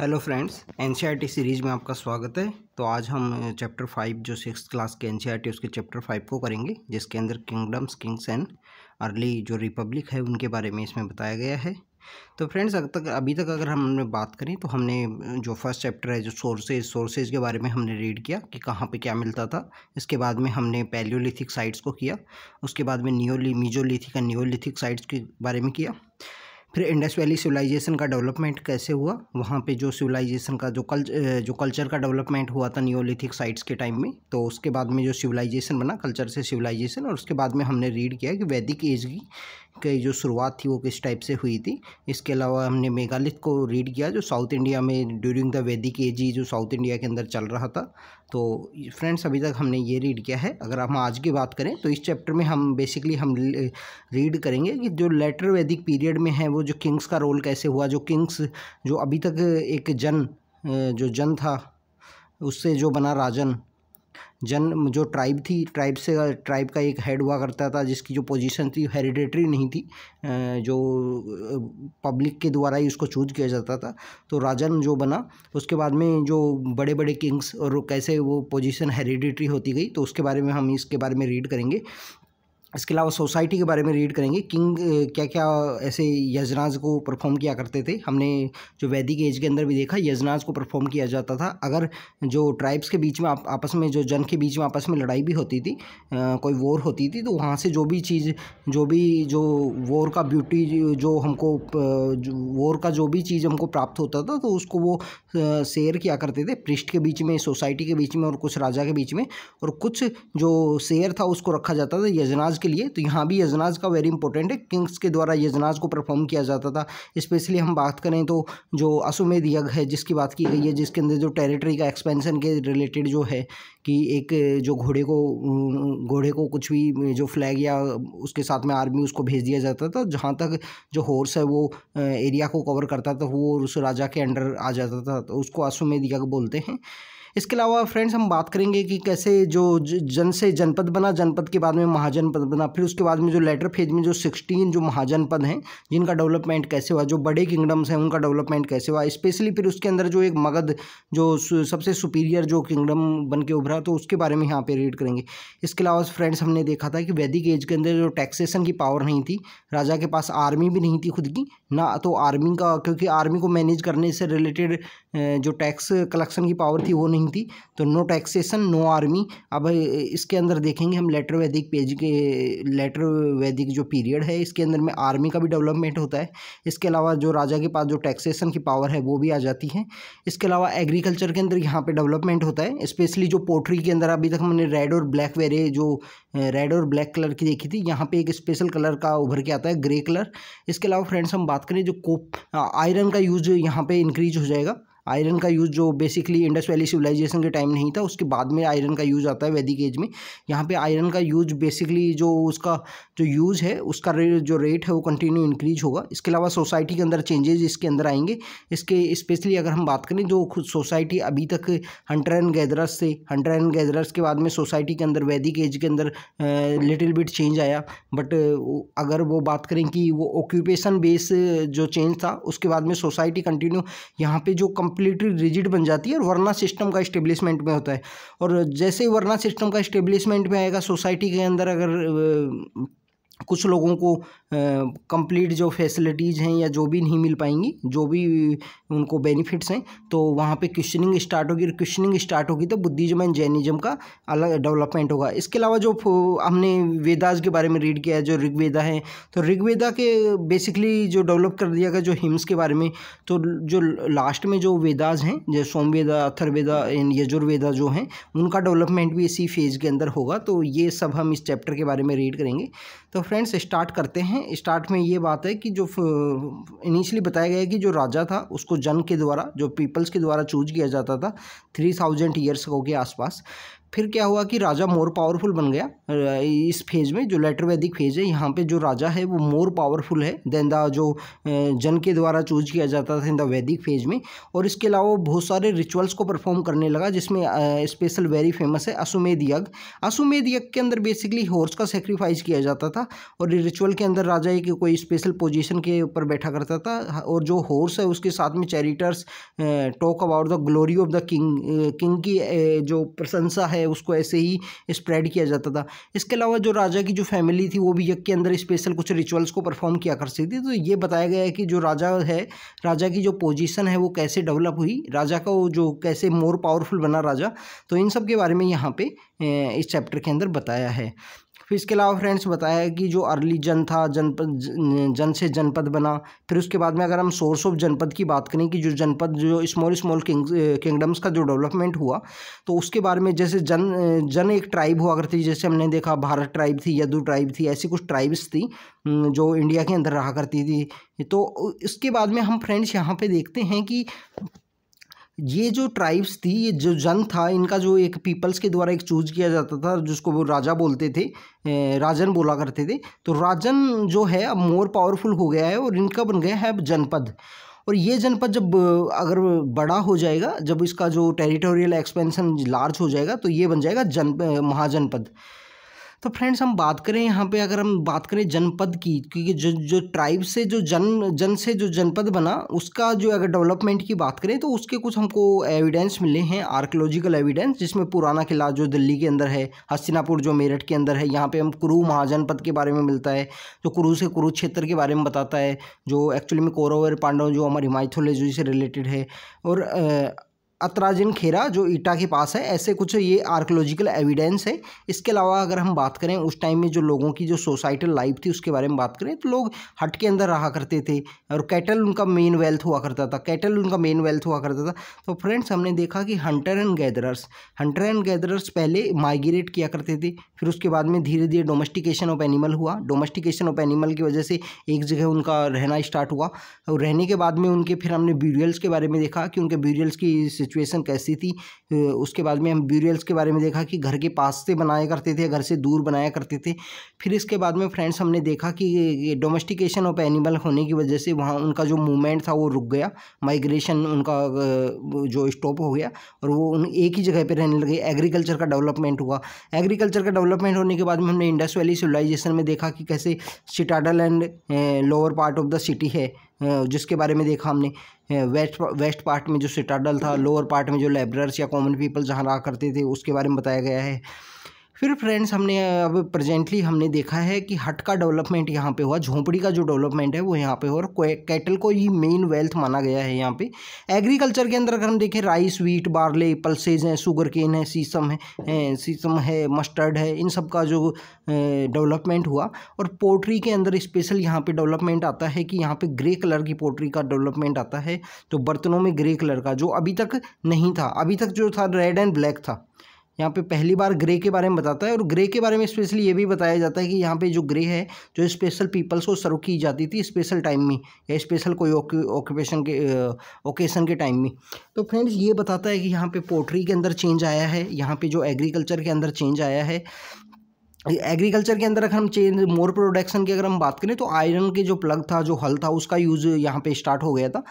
Hello friends NCERT e series में आपका स्वागत है तो आज हम चैप्टर फाइव जो सिक्स क्लास के एनसीईआरटी e उसके चैप्टर फाइव को करेंगे जिसके अंदर किंगडम्स किंग्स एंड अर्ली जो रिपब्लिक है उनके बारे में इसमें बताया गया है तो फ्रेंड्स अगर तक अभी तक अगर हमने बात करें तो हमने जो फर्स्ट चैप्टर है जो सोर्सेज सोर्सेज के बारे में हमने रीड किया कि कहाँ पे क्या मिलता था इसके बाद में हमने पैलियोलिथिक साइट्स को किया उसके बाद में नियोली मीजोलिथिक एंड नियोलिथिक साइट्स के बारे में किया फिर इंडस वैली सिविलाइजेशन का डेवलपमेंट कैसे हुआ वहाँ पे जो सिविलाइजेशन का जो कल जो कल्चर का डेवलपमेंट हुआ था न्योलिथिक साइट्स के टाइम में तो उसके बाद में जो सिविलाइजेशन बना कल्चर से सिविलाइजेशन और उसके बाद में हमने रीड किया कि वैदिक एज की की जो शुरुआत थी वो किस टाइप से हुई थी इसके अलावा हमने मेघालिथ को रीड किया जो साउथ इंडिया में ड्यूरिंग द वैदिक एज जो साउथ इंडिया के अंदर चल रहा था तो फ्रेंड्स अभी तक हमने ये रीड किया है अगर हम आज की बात करें तो इस चैप्टर में हम बेसिकली हम रीड करेंगे कि जो लेटर वैदिक पीरियड में है वो जो किंग्स का रोल कैसे हुआ जो किंग्स जो अभी तक एक जन जो जन था उससे जो बना राजन जन जो ट्राइब थी ट्राइब से ट्राइब का एक हेड हुआ करता था जिसकी जो पोजीशन थी हेरिडेटरी नहीं थी जो पब्लिक के द्वारा ही उसको चूज किया जाता था तो राजन जो बना उसके बाद में जो बड़े बड़े किंग्स और कैसे वो पोजीशन हेरिडेटरी होती गई तो उसके बारे में हम इसके बारे में रीड करेंगे इसके अलावा सोसाइटी के बारे में रीड करेंगे किंग क्या क्या ऐसे यजनाज को परफॉर्म किया करते थे हमने जो वैदिक एज के अंदर भी देखा यजनाज को परफॉर्म किया जाता था अगर जो ट्राइब्स के बीच में आप, आपस में जो जन के बीच में आपस में लड़ाई भी होती थी आ, कोई वॉर होती थी तो वहाँ से जो भी चीज़ जो भी जो वॉर का ब्यूटी जो हमको वॉर का जो भी चीज़ हमको प्राप्त होता था तो उसको वो शेयर किया करते थे पृष्ठ के बीच में सोसाइटी के बीच में और कुछ राजा के बीच में और कुछ जो शेयर था उसको रखा जाता था यजनाज के लिए तो यहाँ भी यजनाज का वेरी इंपॉर्टेंट है किंग्स के द्वारा यजनाज को परफॉर्म किया जाता था स्पेशली हम बात करें तो जो असुमेध यज्ञ है जिसकी बात की गई है जिसके अंदर जो टेरिटरी का एक्सपेंशन के रिलेटेड जो है कि एक जो घोड़े को घोड़े को कुछ भी जो फ्लैग या उसके साथ में आर्मी उसको भेज दिया जाता था जहाँ तक जो हॉर्स है वो एरिया को कवर करता था वो उस राजा के अंडर आ जाता था तो उसको अशुमेध यज्ञ बोलते हैं इसके अलावा फ्रेंड्स हम बात करेंगे कि कैसे जो जन से जनपद बना जनपद के बाद में महाजनपद बना फिर उसके बाद में जो लेटर फेज में जो सिक्सटीन जो महाजनपद हैं जिनका डेवलपमेंट कैसे हुआ जो बड़े किंगडम्स हैं उनका डेवलपमेंट कैसे हुआ स्पेशली फिर उसके अंदर जो एक मगध जो सबसे सुपीरियर जो किंगडम बन के उभरा तो उसके बारे में यहाँ पर रीड करेंगे इसके अलावा फ्रेंड्स हमने देखा था कि वैदिक एज के अंदर जो टैक्सेशन की पावर नहीं थी राजा के पास आर्मी भी नहीं थी खुद की ना तो आर्मी का क्योंकि आर्मी को मैनेज करने से रिलेटेड जो टैक्स कलेक्शन की पावर थी वो नहीं नहीं थी तो नो टैक्सेशन नो आर्मी अब इसके अंदर देखेंगे हम लेटर वैदिक पेज के लेटर वैदिक जो पीरियड है इसके अंदर में आर्मी का भी डेवलपमेंट होता है इसके अलावा जो राजा के पास जो टैक्सेशन की पावर है वो भी आ जाती है इसके अलावा एग्रीकल्चर के अंदर यहाँ पर डेवलपमेंट होता है स्पेशली जो पोट्री के अंदर अभी तक हमने रेड और ब्लैक वेरे जो रेड और ब्लैक कलर की देखी थी यहाँ पे एक स्पेशल कलर का उभर के आता है ग्रे कलर इसके अलावा फ्रेंड्स हम बात करें जो कोप आयरन का यूज यहाँ पे इंक्रीज हो जाएगा आयरन का यूज़ जो बेसिकली इंडस वैली सिविलाइजेशन के टाइम नहीं था उसके बाद में आयरन का यूज़ आता है वैदिक एज में यहाँ पे आयरन का यूज बेसिकली जो उसका जो यूज़ है उसका रे, जो रेट है वो कंटिन्यू इंक्रीज होगा इसके अलावा सोसाइटी के अंदर चेंजेस इसके अंदर आएंगे इसके स्पेशली अगर हम बात करें जो खुद सोसाइटी अभी तक हंटर एंड गैदरस से हंटर एंड गैदरस के बाद में सोसाइटी के अंदर वैदिक एज के अंदर लिटिल बिट चेंज आया बट अगर वो बात करें कि वो ऑक्यूपेशन बेस जो चेंज था उसके बाद में सोसाइटी कंटिन्यू यहाँ पर जो कम कंप्लीटली रिजिड बन जाती है और वरना सिस्टम का इस्टेब्लिशमेंट में होता है और जैसे ही वरना सिस्टम का इस्टेब्लिशमेंट में आएगा सोसाइटी के अंदर अगर कुछ लोगों को कंप्लीट जो फैसिलिटीज़ हैं या जो भी नहीं मिल पाएंगी जो भी उनको बेनिफिट्स हैं तो वहाँ पे क्वेश्चनिंग स्टार्ट होगी और क्वेश्चनिंग स्टार्ट होगी तो बुद्धिज्म एंड जैनिज्म का अलग डेवलपमेंट होगा इसके अलावा जो हमने वेदाज के बारे में रीड किया है जो ऋग्वेदा है तो ऋग्वेदा के बेसिकली जो डेवलप कर दिया गया जो हिम्स के बारे में तो जो लास्ट में जो वेदाज हैं जैसे सोमवेदा अथर्वेदा एंड यजुर्वेदा जो हैं उनका डेवलपमेंट भी इसी फेज़ के अंदर होगा तो ये सब हम इस चैप्टर के बारे में रीड करेंगे तो फ्रेंड्स स्टार्ट करते हैं स्टार्ट में ये बात है कि जो इनिशियली बताया गया है कि जो राजा था उसको जन के द्वारा जो पीपल्स के द्वारा चूज किया जाता था थ्री थाउजेंड ईयर्स के आसपास फिर क्या हुआ कि राजा मोर पावरफुल बन गया इस फेज में जो लेटर वैदिक फेज है यहाँ पे जो राजा है वो मोर पावरफुल है देन द जो जन के द्वारा चूज किया जाता था इन द वैदिक फेज में और इसके अलावा बहुत सारे रिचुअल्स को परफॉर्म करने लगा जिसमें स्पेशल वेरी फेमस है अशुमेध यज्ञ अशुमेध यज्ञ के अंदर बेसिकली हॉर्स का सेक्रीफाइस किया जाता था और रिचुअल के अंदर राजा एक कोई स्पेशल पोजिशन के ऊपर बैठा करता था और जो हॉर्स है उसके साथ में charioteers talk about the glory of the king king की जो प्रशंसा है है उसको ऐसे ही स्प्रेड किया जाता था इसके अलावा जो राजा की जो फैमिली थी वो भी यज्ञ के अंदर स्पेशल कुछ रिचुअल्स को परफॉर्म किया कर सकती थी तो ये बताया गया है कि जो राजा है राजा की जो पोजीशन है वो कैसे डेवलप हुई राजा का वो जो कैसे मोर पावरफुल बना राजा तो इन सब के बारे में यहाँ पे इस चैप्टर के अंदर बताया है फिर इसके अलावा फ्रेंड्स बताया है कि जो अर्ली जन था जनपद जन से जनपद बना फिर उसके बाद में अगर हम सोर्स ऑफ जनपद की बात करें कि जो जनपद जो स्मॉल स्मॉल किंगडम्स का जो डेवलपमेंट हुआ तो उसके बारे में जैसे जन जन एक ट्राइब हुआ करती जैसे हमने देखा भारत ट्राइब थी यदू ट्राइब थी ऐसी कुछ ट्राइब्स थी जो इंडिया के अंदर रहा करती थी तो इसके बाद में हम फ्रेंड्स यहाँ पर देखते हैं कि ये जो ट्राइब्स थी ये जो जन था इनका जो एक पीपल्स के द्वारा एक चूज किया जाता था जिसको वो राजा बोलते थे राजन बोला करते थे तो राजन जो है अब मोर पावरफुल हो गया है और इनका बन गया है अब जनपद और ये जनपद जब अगर बड़ा हो जाएगा जब इसका जो टेरिटोरियल एक्सपेंशन लार्ज हो जाएगा तो ये बन जाएगा जन महाजनपद तो फ्रेंड्स हम बात करें यहाँ पे अगर हम बात करें जनपद की क्योंकि जो जो ट्राइब से जो जन जन से जो जनपद बना उसका जो अगर डेवलपमेंट की बात करें तो उसके कुछ हमको एविडेंस मिले हैं आर्कोलॉजिकल एविडेंस जिसमें पुराना किला जो दिल्ली के अंदर है हस्तिनापुर जो मेरठ के अंदर है यहाँ पर हम कुरु महाजनपद के बारे में मिलता है जो कुरु से कुरुक्षेत्र के बारे में बताता है जो एक्चुअली में कौरव और पांडव जो हमारी माइथोलॉजी से रिलेटेड है और अतराजिन खेरा जो ईटा के पास है ऐसे कुछ ये आर्कोलॉजिकल एविडेंस है इसके अलावा अगर हम बात करें उस टाइम में जो लोगों की जो सोसाइटल लाइफ थी उसके बारे में बात करें तो लोग हट के अंदर रहा करते थे और कैटल उनका मेन वेल्थ हुआ करता था कैटल उनका मेन वेल्थ हुआ करता था तो फ्रेंड्स हमने देखा कि hunter and gatherers hunter and gatherers पहले माइग्रेट किया करते थे फिर उसके बाद में धीरे धीरे डोमेस्टिकेशन ऑफ एनिमल हुआ डोमेस्टिकेशन ऑफ एनिमल की वजह से एक जगह उनका रहना स्टार्ट हुआ और रहने के बाद में उनके फिर हमने ब्यूरियल्स के बारे में देखा कि उनके ब्यूरियल्स की सिचुएशन कैसी थी उसके बाद में हम ब्यूरियल्स के बारे में देखा कि घर के पास से बनाया करते थे घर से दूर बनाया करते थे फिर इसके बाद में फ्रेंड्स हमने देखा कि डोमेस्टिकेशन ऑफ एनिमल होने की वजह से वहाँ उनका जो मूवमेंट था वो रुक गया माइग्रेशन उनका जो स्टॉप हो गया और वो उन एक ही जगह पर रहने लगे एग्रीकल्चर का डेवलपमेंट हुआ एग्रीकल्चर का डेवलपमेंट होने के बाद में हमने इंडस वैली सिविलाइजेशन में देखा कि कैसे citadel and lower part of the city है जिसके बारे में देखा हमने वेस्ट वेस्ट पार्ट में जो सिटाडल था लोअर पार्ट में जो लाइब्रेरर्स या कॉमन पीपल जहाँ रहा करते थे उसके बारे में बताया गया है फिर फ्रेंड्स हमने अब प्रेजेंटली हमने देखा है कि हट का डेवलपमेंट यहाँ पे हुआ झोंपड़ी का जो डेवलपमेंट है वो यहाँ पे हो और कैटल को ही मेन वेल्थ माना गया है यहाँ पे एग्रीकल्चर के अंदर अगर हम देखें राइस वीट बार्ले पल्सेज हैं शुगर केन है सीसम है सीसम है मस्टर्ड है इन सब का जो डेवलपमेंट हुआ और पोल्ट्री के अंदर स्पेशल यहाँ पर डेवलपमेंट आता है कि यहाँ पर ग्रे कलर की पोल्ट्री का डेवलपमेंट आता है तो बर्तनों में ग्रे कलर का जो अभी तक नहीं था अभी तक जो था रेड एंड ब्लैक था यहाँ पे पहली बार ग्रे के बारे में बताता है और ग्रे के बारे में स्पेशली ये भी बताया जाता है कि यहाँ पे जो ग्रे है जो स्पेशल पीपल्स को सर्व की जाती थी स्पेशल टाइम में या स्पेशल कोई ऑक्यूपेशन के ओकेशन के टाइम में तो फ्रेंड्स ये बताता है कि यहाँ पे पोट्री के अंदर चेंज आया है यहाँ पे जो एग्रीकल्चर के अंदर चेंज आया है एग्रीकल्चर के अंदर अगर हम चेंज मोर प्रोडक्शन की अगर हम बात करें तो आयरन के जो प्लग था जो हल था उसका यूज़ यहाँ पे स्टार्ट हो गया था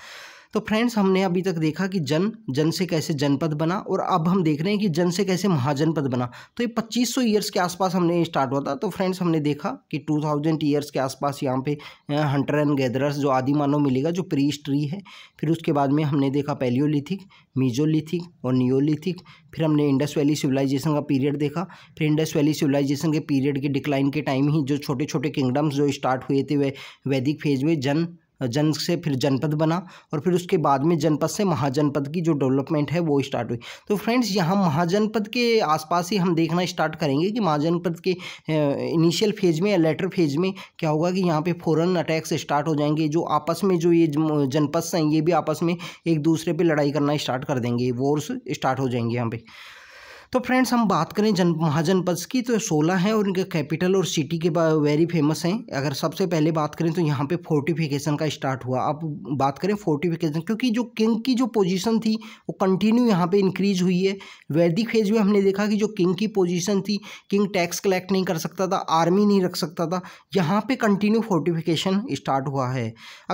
तो फ्रेंड्स हमने अभी तक देखा कि जन जन से कैसे जनपद बना और अब हम देख रहे हैं कि जन से कैसे महाजनपद बना तो ये 2500 ईयर्स के आसपास हमने स्टार्ट हुआ था तो फ्रेंड्स हमने देखा कि 2000 ईयर्स के आसपास यहाँ पे हंटर एंड गैदरर्स जो आदि मानव मिलेगा जो प्री हिस्ट्री है फिर उसके बाद में हमने देखा पैलियोलिथिक मीजोलिथिक और नियोलिथिक फिर हमने इंडस वैली सिविलाइजेशन का पीरियड देखा फिर इंडस वैली सिविलाइजेशन के पीरियड के डिक्लाइन के टाइम ही जो छोटे छोटे किंगडम्स जो स्टार्ट हुए थे वे वैदिक फेज में जन जन से फिर जनपद बना और फिर उसके बाद में जनपद से महाजनपद की जो डेवलपमेंट है वो स्टार्ट हुई तो फ्रेंड्स यहाँ महाजनपद के आसपास ही हम देखना स्टार्ट करेंगे कि महाजनपद के इनिशियल फेज में या लेटर फेज में क्या होगा कि यहाँ पे फ़ौरन अटैक्स स्टार्ट हो जाएंगे जो आपस में जो ये जनपद हैं ये भी आपस में एक दूसरे पर लड़ाई करना स्टार्ट कर देंगे वॉर्स स्टार्ट हो जाएंगे यहाँ पर तो फ्रेंड्स हम बात करें जन महाजनपद की तो सोलह हैं और इनका कैपिटल और सिटी के वेरी फेमस हैं अगर सबसे पहले बात करें तो यहाँ पे फोर्टिफिकेशन का स्टार्ट हुआ अब बात करें फोर्टिफिकेशन क्योंकि जो किंग की जो पोजीशन थी वो कंटिन्यू यहाँ पे इंक्रीज हुई है वैदिक फेज में हमने देखा कि जो किंग की पोजिशन थी किंग टैक्स कलेक्ट नहीं कर सकता था आर्मी नहीं रख सकता था यहाँ पर कंटिन्यू फोर्टिफिकेशन स्टार्ट हुआ है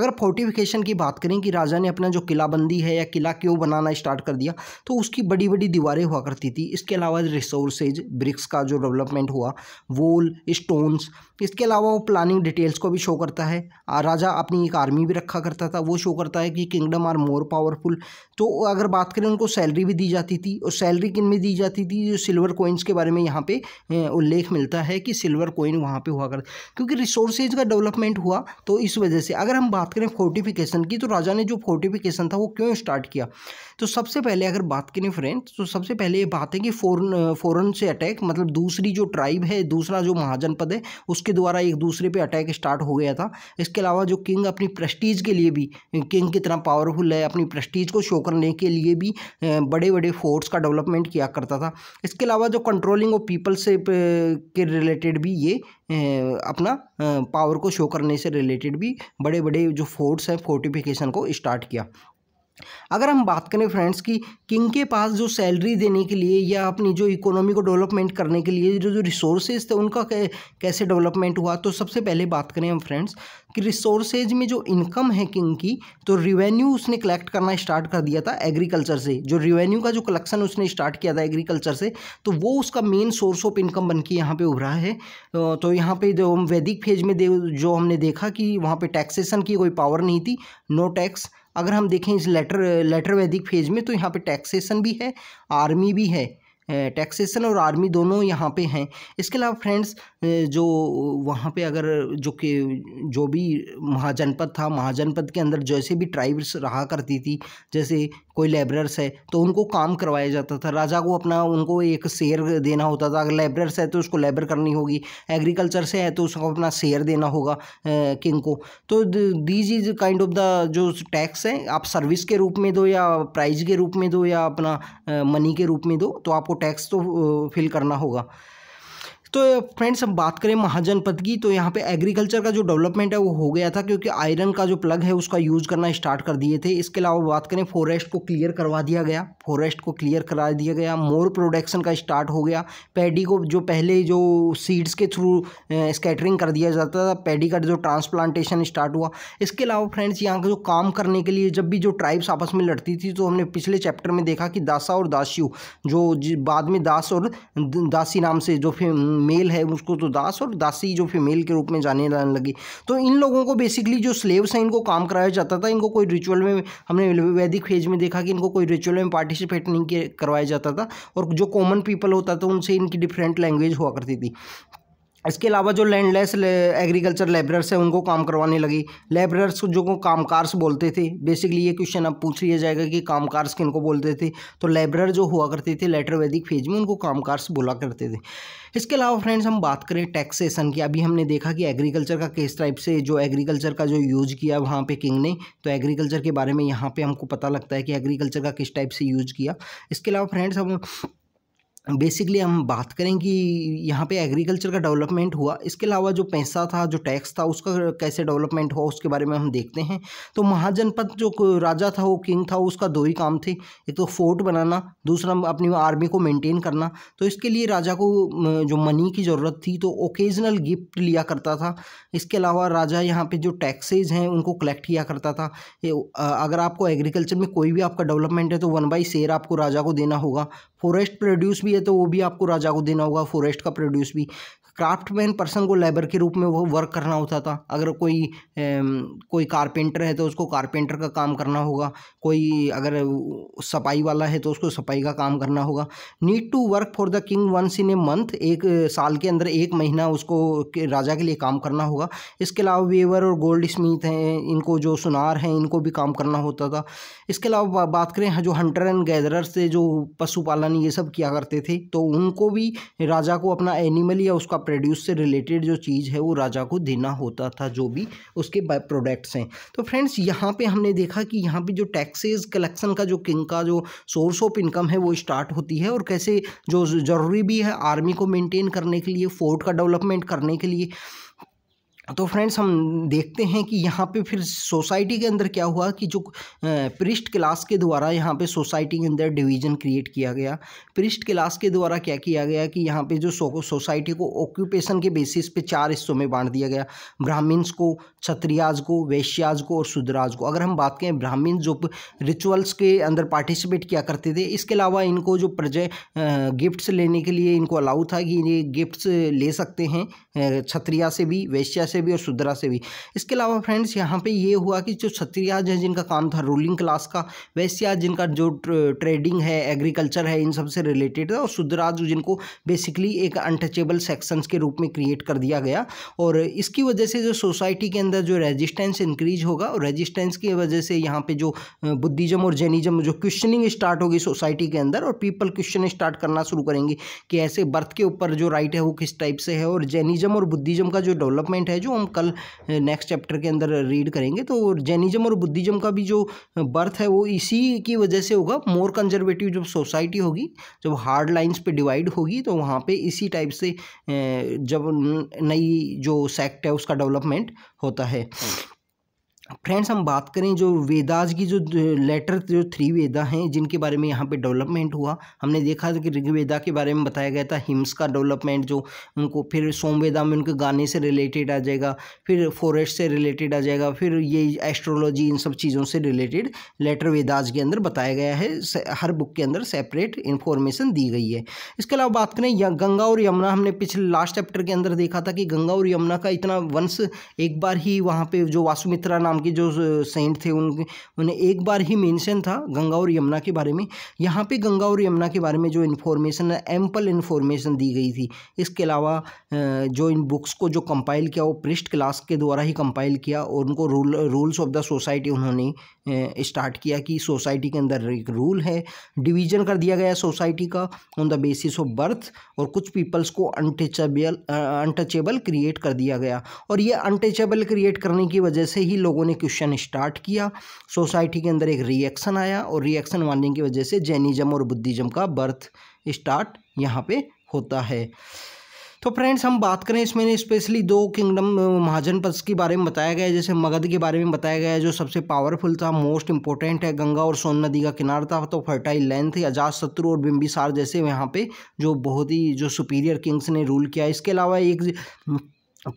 अगर फोर्टिफिकेशन की बात करें कि राजा ने अपना जो किलाबंदी है या किला क्यों बनाना स्टार्ट कर दिया तो उसकी बड़ी बड़ी दीवारें हुआ करती थी इसके अलावा रिसोर्सेज ब्रिक्स का जो डेवलपमेंट हुआ वोल स्टोन्स इसके अलावा वो प्लानिंग डिटेल्स को भी शो करता है राजा अपनी एक आर्मी भी रखा करता था वो शो करता है कि किंगडम आर मोर पावरफुल तो अगर बात करें उनको सैलरी भी दी जाती थी और सैलरी किन में दी जाती थी जो सिल्वर कोइंस के बारे में यहाँ पे उल्लेख मिलता है कि सिल्वर कोइन वहाँ पे हुआ कर क्योंकि रिसोर्सेज का डेवलपमेंट हुआ तो इस वजह से अगर हम बात करें फोर्टिफिकेशन की तो राजा ने जो फोर्टिफिकेशन था वो क्यों स्टार्ट किया तो सबसे पहले अगर बात करें फ्रेंड्स तो सबसे पहले ये बात है कि फ़ौरन फोरन uh, से अटैक मतलब दूसरी जो ट्राइब है दूसरा जो महाजनपद है उसके द्वारा एक दूसरे पे अटैक स्टार्ट हो गया था इसके अलावा जो किंग अपनी प्रेस्टीज के लिए भी किंग कितना पावरफुल है अपनी प्रेस्टीज को शो करने के लिए भी बड़े बड़े फोर्ट्स का डेवलपमेंट किया करता था इसके अलावा जो कंट्रोलिंग ऑफ पीपल्स के रिलेटेड भी ये uh, अपना पावर uh, को शो करने से रिलेटेड भी बड़े बड़े जो फोर्ट्स हैं फोर्टिफिकेशन को स्टार्ट किया अगर हम बात करें फ्रेंड्स की किंग के पास जो सैलरी देने के लिए या अपनी जो इकोनॉमी को डेवलपमेंट करने के लिए जो जो रिसोर्सेज थे उनका कैसे डेवलपमेंट हुआ तो सबसे पहले बात करें हम फ्रेंड्स कि रिसोर्सेज में जो इनकम है किंग की तो रिवेन्यू उसने कलेक्ट करना स्टार्ट कर दिया था एग्रीकल्चर से जो रिवेन्यू का जो कलेक्शन उसने स्टार्ट किया था एग्रीकल्चर से तो वो उसका मेन सोर्स ऑफ इनकम बन के यहाँ पर उभरा है तो यहाँ पर जो हम वैदिक फेज में जो हमने देखा कि वहाँ पर टैक्सेसन की कोई पावर नहीं थी नो टैक्स अगर हम देखें इस लेटर लेटर वैदिक फेज में तो यहाँ पे टैक्सेशन भी है आर्मी भी है टैक्सेशन और आर्मी दोनों यहाँ पे हैं इसके अलावा फ्रेंड्स जो वहाँ पे अगर जो कि जो भी महाजनपद था महाजनपद के अंदर जैसे भी ट्राइब्स रहा करती थी जैसे कोई लेबरर्स है तो उनको काम करवाया जाता था राजा को अपना उनको एक शेयर देना होता था अगर लेबरर्स है तो उसको लेबर करनी होगी एग्रीकल्चर से है तो उसको अपना शेयर देना होगा किंग को तो these is kind of the जो टैक्स है आप सर्विस के रूप में दो या प्राइज के रूप में दो या अपना मनी के रूप में दो तो आपको आपको टैक्स तो फिल करना होगा तो फ्रेंड्स हम बात करें महाजनपद की तो यहाँ पे एग्रीकल्चर का जो डेवलपमेंट है वो हो गया था क्योंकि आयरन का जो प्लग है उसका यूज़ करना स्टार्ट कर दिए थे इसके अलावा बात करें फॉरेस्ट को क्लियर करवा दिया गया फॉरेस्ट को क्लियर करा दिया गया मोर प्रोडक्शन का स्टार्ट हो गया पैडी को जो पहले जो सीड्स के थ्रू स्कैटरिंग कर दिया जाता था पैडी का जो ट्रांसप्लांटेशन स्टार्ट हुआ इसके अलावा फ्रेंड्स यहाँ का जो काम करने के लिए जब भी जो ट्राइब्स आपस में लड़ती थी तो हमने पिछले चैप्टर में देखा कि दासा और दासियों जो बाद में दास और दासी नाम से जो मेल है उसको तो दास और दासी जो फीमेल के रूप में जाने जाने लगी तो इन लोगों को बेसिकली जो स्लेव्स हैं इनको काम कराया जाता था इनको कोई रिचुअल में हमने वैदिक फेज में देखा कि इनको कोई रिचुअल में पार्टिसिपेट नहीं करवाया जाता था और जो कॉमन पीपल होता था उनसे इनकी डिफरेंट लैंग्वेज हुआ करती थी इसके अलावा जो लैंडलेस एग्रीकल्चर लेबरर्स हैं उनको काम करवाने लगी लेबरर्स को जो को कामकार्स बोलते थे बेसिकली ये क्वेश्चन अब पूछ लिया जाएगा कि कामकार्स किनको बोलते थे तो लेबरर जो हुआ करते थे लेटर वैदिक फेज में उनको कामकार्स बोला करते थे इसके अलावा फ्रेंड्स हम बात करें टैक्सेसन की अभी हमने देखा कि एग्रीकल्चर का किस टाइप से जो एग्रीकल्चर का जो यूज किया वहाँ पर किंग ने तो एग्रीकल्चर के बारे में यहाँ पर हमको पता लगता है कि एग्रीकल्चर का किस टाइप से यूज किया इसके अलावा फ्रेंड्स हम बेसिकली हम बात करें कि यहाँ पे एग्रीकल्चर का डेवलपमेंट हुआ इसके अलावा जो पैसा था जो टैक्स था उसका कैसे डेवलपमेंट हुआ उसके बारे में हम देखते हैं तो महाजनपद जो राजा था वो किंग था उसका दो ही काम थे एक तो फोर्ट बनाना दूसरा अपनी आर्मी को मेंटेन करना तो इसके लिए राजा को जो मनी की ज़रूरत थी तो ओकेजनल गिफ्ट लिया करता था इसके अलावा राजा यहाँ पर जो टैक्सेज हैं उनको कलेक्ट किया करता था अगर आपको एग्रीकल्चर में कोई भी आपका डेवलपमेंट है तो वन बाई शेयर आपको राजा को देना होगा फॉरेस्ट प्रोड्यूस भी है तो वो भी आपको राजा को देना होगा फॉरेस्ट का प्रोड्यूस भी क्राफ्टमैन पर्सन को लेबर के रूप में वो वर्क करना होता था अगर कोई ए, कोई कारपेंटर है तो उसको कारपेंटर का काम करना होगा कोई अगर सफाई वाला है तो उसको सफाई का काम करना होगा need to work for the king once in a month एक साल के अंदर एक महीना उसको राजा के लिए काम करना होगा इसके अलावा वेवर और गोल्ड स्मिथ हैं इनको जो सुनार हैं इनको भी काम करना होता था इसके अलावा बात करें जो हंटर एंड गैदरर से जो पशुपालन ये सब किया करते थे तो उनको भी राजा को अपना एनिमल या उसका प्रोड्यूस से रिलेटेड जो चीज़ है वो राजा को देना होता था जो भी उसके प्रोडक्ट्स हैं तो फ्रेंड्स यहाँ पे हमने देखा कि यहाँ पे जो टैक्सेस कलेक्शन का जो किंग का जो सोर्स ऑफ इनकम है वो स्टार्ट होती है और कैसे जो ज़रूरी भी है आर्मी को मेनटेन करने के लिए फोर्ट का डेवलपमेंट करने के लिए तो फ्रेंड्स हम देखते हैं कि यहाँ पे फिर सोसाइटी के अंदर क्या हुआ कि जो पृष्ठ क्लास के द्वारा यहाँ पे सोसाइटी के अंदर डिवीजन क्रिएट किया गया पृष्ठ क्लास के द्वारा क्या किया गया कि यहाँ पे जो सोसाइटी को ऑक्यूपेशन के बेसिस पे चार हिस्सों में बांट दिया गया ब्राह्मीस को क्षत्रियाज को वैश्याज को और शुद्राज को अगर हम बात करें ब्राह्मीण जो रिचुअल्स के अंदर पार्टिसिपेट किया करते थे इसके अलावा इनको जो प्रजय गिफ्ट्स लेने के लिए इनको अलाउ था कि ये गिफ्ट्स ले सकते हैं क्षत्रिया से भी वैश्या से भी और शूद्रा से भी इसके अलावा फ्रेंड्स यहाँ पे ये हुआ कि जो क्षत्रियाज हैं जिनका काम था रूलिंग क्लास का वैश्याज जिनका जो ट्रेडिंग है एग्रीकल्चर है इन सबसे रिलेटेड था और शूद्राज जिनको बेसिकली एक अनटचेबल सेक्शंस के रूप में क्रिएट कर दिया गया और इसकी वजह से जो सोसाइटी के अंदर जो रेजिस्टेंस इंक्रीज होगा और रेजिस्टेंस की वजह से यहाँ पर जो बुद्धिज्म और जैनिज्म जो क्वेश्चनिंग स्टार्ट होगी सोसाइटी के अंदर और पीपल क्वेश्चन स्टार्ट करना शुरू करेंगे कि ऐसे बर्थ के ऊपर जो राइट है वो किस टाइप से है और जैनिज्म और बुद्धिज्म का जो डेवलपमेंट है जो हम कल नेक्स्ट चैप्टर के अंदर रीड करेंगे तो जैनिज्म और बुद्धिज्म का भी जो बर्थ है वो इसी की वजह से होगा मोर कंजर्वेटिव जब सोसाइटी होगी जब हार्ड लाइन्स पे डिवाइड होगी तो वहाँ पे इसी टाइप से जब नई जो सेक्ट है उसका डेवलपमेंट होता है हम्म। फ्रेंड्स हम बात करें जो वेदाज की जो लेटर जो थ्री वेदा हैं जिनके बारे में यहाँ पे डेवलपमेंट हुआ हमने देखा था कि ऋग्वेदा के बारे में बताया गया था हिम्स का डेवलपमेंट जो उनको फिर सोमवेदा में उनके गाने से रिलेटेड आ जाएगा फिर फॉरेस्ट से रिलेटेड आ जाएगा फिर ये एस्ट्रोलॉजी इन सब चीज़ों से रिलेटेड लेटर वेदाज के अंदर बताया गया है हर बुक के अंदर सेपरेट इन्फॉर्मेशन दी गई है इसके अलावा बात करें या गंगा और यमुना हमने पिछले लास्ट चैप्टर के अंदर देखा था कि गंगा और यमुना का इतना वंश एक बार ही वहाँ पर जो वासुमित्रा नाम के जो सेंट थे उन उन्हें एक बार ही मेंशन था गंगा और यमुना के बारे में यहाँ पे गंगा और यमुना के बारे में जो इन्फॉर्मेशन है एम्पल इन्फॉर्मेशन दी गई थी इसके अलावा जो इन बुक्स को जो कंपाइल किया वो पृष्ठ क्लास के द्वारा ही कंपाइल किया और उनको rule rules of the society उन्होंने स्टार्ट किया कि सोसाइटी के अंदर एक रूल है डिवीजन कर दिया गया सोसाइटी का on the basis of birth और कुछ पीपल्स को अनटचेबल अनटचेबल क्रिएट कर दिया गया और ये अनटचेबल क्रिएट करने की वजह से ही लोगों ने ने क्वेश्चन स्टार्ट किया सोसाइटी के अंदर एक रिएक्शन आया और रिएक्शन मानने की वजह से जैनिज्म और बुद्धिज़म का बर्थ स्टार्ट यहाँ पे होता है तो फ्रेंड्स हम बात करें इसमें स्पेशली दो किंगडम महाजन पद के बारे में बताया गया है जैसे मगध के बारे में बताया गया है जो सबसे पावरफुल था मोस्ट इंपॉर्टेंट है गंगा और सोन नदी का किनारा था तो फर्टाइल लैंड थी अजात शत्रु और बिम्बिसार जैसे यहाँ पे जो बहुत ही जो सुपीरियर किंग्स ने रूल किया इसके अलावा एक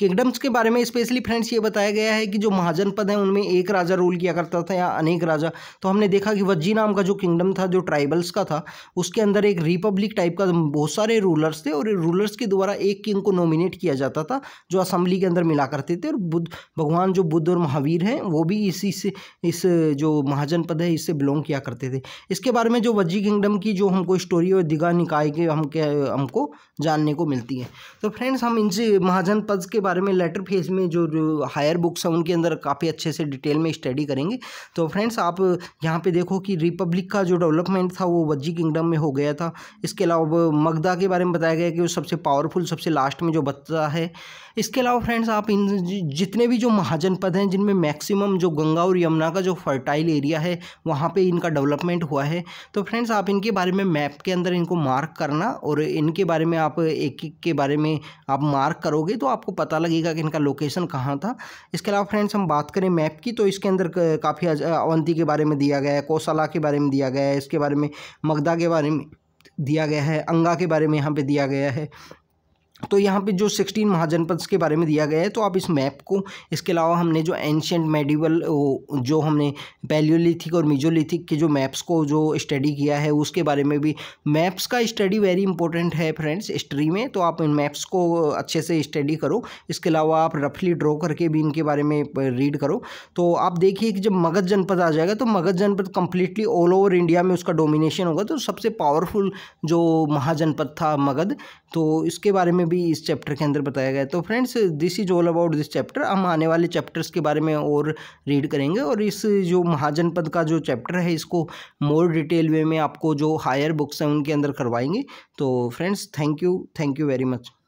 किंगडम्स के बारे में स्पेशली फ्रेंड्स ये बताया गया है कि जो महाजनपद हैं उनमें एक राजा रूल किया करता था या अनेक राजा तो हमने देखा कि वज्जी नाम का जो किंगडम था जो ट्राइबल्स का था उसके अंदर एक रिपब्लिक टाइप का बहुत सारे रूलर्स थे और रूलर्स के द्वारा एक किंग को नॉमिनेट किया जाता था जो असम्बली के अंदर मिला करते थे और बुद्ध भगवान जो बुद्ध और महावीर हैं वो भी इसी से इस जो महाजनपद है इससे बिलोंग किया करते थे इसके बारे में जो वज्जी किंगडम की जो हमको स्टोरी और दिगा निकाय के हम हमको जानने को मिलती है तो फ्रेंड्स हम इनसे महाजनपद के बारे में लेटर फेज में जो जो हायर बुक्स हैं उनके अंदर काफ़ी अच्छे से डिटेल में स्टडी करेंगे तो फ्रेंड्स आप यहाँ पे देखो कि रिपब्लिक का जो डेवलपमेंट था वो वज्जी किंगडम में हो गया था इसके अलावा मगदा के बारे में बताया गया कि वो सबसे पावरफुल सबसे लास्ट में जो बचता है इसके अलावा फ्रेंड्स आप इन जितने भी जो महाजनपद हैं जिनमें मैक्सिमम जो गंगा और यमुना का जो फर्टाइल एरिया है वहाँ पर इनका डेवलपमेंट हुआ है तो फ्रेंड्स आप इनके बारे में मैप के अंदर इनको मार्क करना और इनके बारे में आप एक एक के बारे में आप मार्क करोगे तो आपको पता लगेगा कि इनका लोकेशन कहाँ था इसके अलावा फ्रेंड्स हम बात करें मैप की तो इसके अंदर काफ़ी अवंती के बारे में दिया गया है कौशाला के बारे में दिया गया है इसके बारे में मगदा के बारे में दिया गया है अंगा के बारे में यहाँ पे दिया गया है तो यहाँ पे जो सिक्सटीन महाजनपद के बारे में दिया गया है तो आप इस मैप को इसके अलावा हमने जो एंशियट मेडिवल जो हमने पैलियोलिथिक और मिजोलिथिक के जो मैप्स को जो स्टडी किया है उसके बारे में भी मैप्स का स्टडी वेरी इंपॉर्टेंट है फ्रेंड्स हिस्ट्री में तो आप इन मैप्स को अच्छे से स्टडी करो इसके अलावा आप रफली ड्रॉ करके भी इनके बारे में रीड करो तो आप देखिए कि जब मगध जनपद आ जाएगा तो मगध जनपद कम्प्लीटली ऑल ओवर इंडिया में उसका डोमिनेशन होगा तो सबसे पावरफुल जो महाजनपद था मगध तो इसके बारे में भी भी इस चैप्टर के अंदर बताया गया तो friends this is all about this chapter हम आने वाले चैप्टर्स के बारे में और रीड करेंगे और इस जो महाजनपद का जो चैप्टर है इसको मोर डिटेल वे में आपको जो हायर बुक्स हैं उनके अंदर करवाएंगे तो friends thank you thank you very much